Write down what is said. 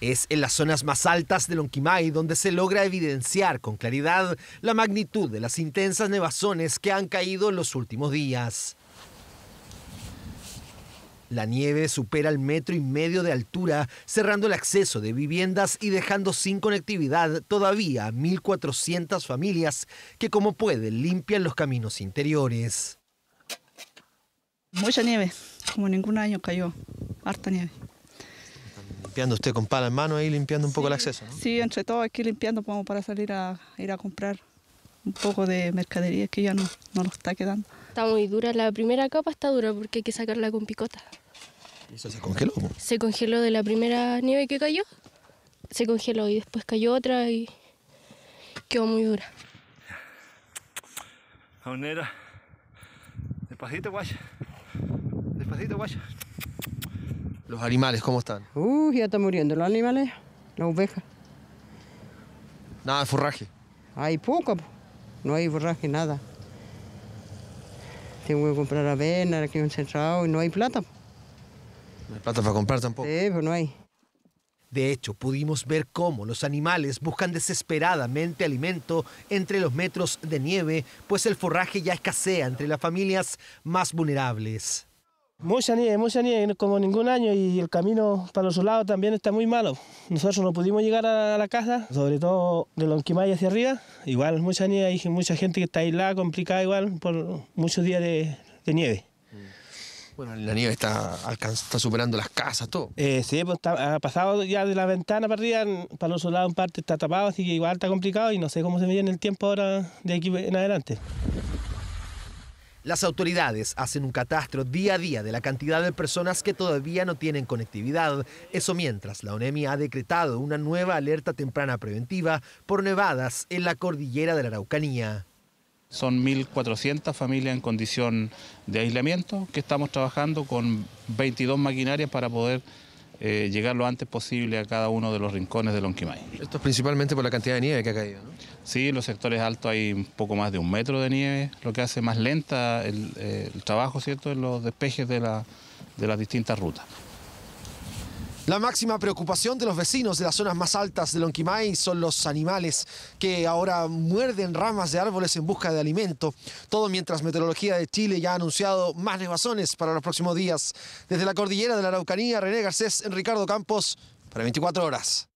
Es en las zonas más altas de Lonquimay donde se logra evidenciar con claridad la magnitud de las intensas nevazones que han caído en los últimos días. La nieve supera el metro y medio de altura, cerrando el acceso de viviendas y dejando sin conectividad todavía 1.400 familias que como pueden limpian los caminos interiores. Mucha nieve, como ningún año cayó, harta nieve limpiando usted con pala en mano ahí, limpiando un poco el acceso. Sí, entre todos aquí limpiando para salir a ir a comprar un poco de mercadería que ya no, no nos está quedando. Está muy dura, la primera capa está dura porque hay que sacarla con picota. ¿Y eso se congeló? Se congeló de la primera nieve que cayó, se congeló y después cayó otra y quedó muy dura. Jaunera, despacito guay, despacito guaya ¿Los animales cómo están? Uh, ya están muriendo los animales, las ovejas. Nada de forraje. Hay poco, no hay forraje, nada. Tengo que comprar avena, aquí un centrado y no hay plata. No hay plata para comprar tampoco. Sí, pero pues no hay. De hecho, pudimos ver cómo los animales buscan desesperadamente alimento entre los metros de nieve, pues el forraje ya escasea entre las familias más vulnerables. Mucha nieve, mucha nieve, como ningún año, y el camino para los soldados también está muy malo. Nosotros no pudimos llegar a la casa, sobre todo de Lonquimay hacia arriba. Igual, mucha nieve, hay mucha gente que está aislada, complicada igual, por muchos días de, nieve. Mm. Bueno, la nieve está, superando las casas, todo. Eh, sí, pues, ha pasado ya de la ventana para arriba, para los soldados en parte está tapado, así que igual está complicado y no sé cómo se mide en el tiempo ahora de aquí en adelante. Las autoridades hacen un catastro día a día de la cantidad de personas que todavía no tienen conectividad. Eso mientras la ONEMI ha decretado una nueva alerta temprana preventiva por nevadas en la cordillera de la Araucanía. Son 1.400 familias en condición de aislamiento que estamos trabajando con 22 maquinarias para poder eh, llegar lo antes posible a cada uno de los rincones de Lonquimay. Esto es principalmente por la cantidad de nieve que ha caído, ¿no? Sí, en los sectores altos hay un poco más de un metro de nieve, lo que hace más lenta el, eh, trabajo, ¿cierto?, en los despejes de, de las distintas rutas. La máxima preocupación de los vecinos de las zonas más altas de Lonquimay son los animales que ahora muerden ramas de árboles en busca de alimento. Todo mientras Meteorología de Chile ya ha anunciado más nevazones para los próximos días. Desde la cordillera de la Araucanía, René Garcés en Ricardo Campos para 24 horas.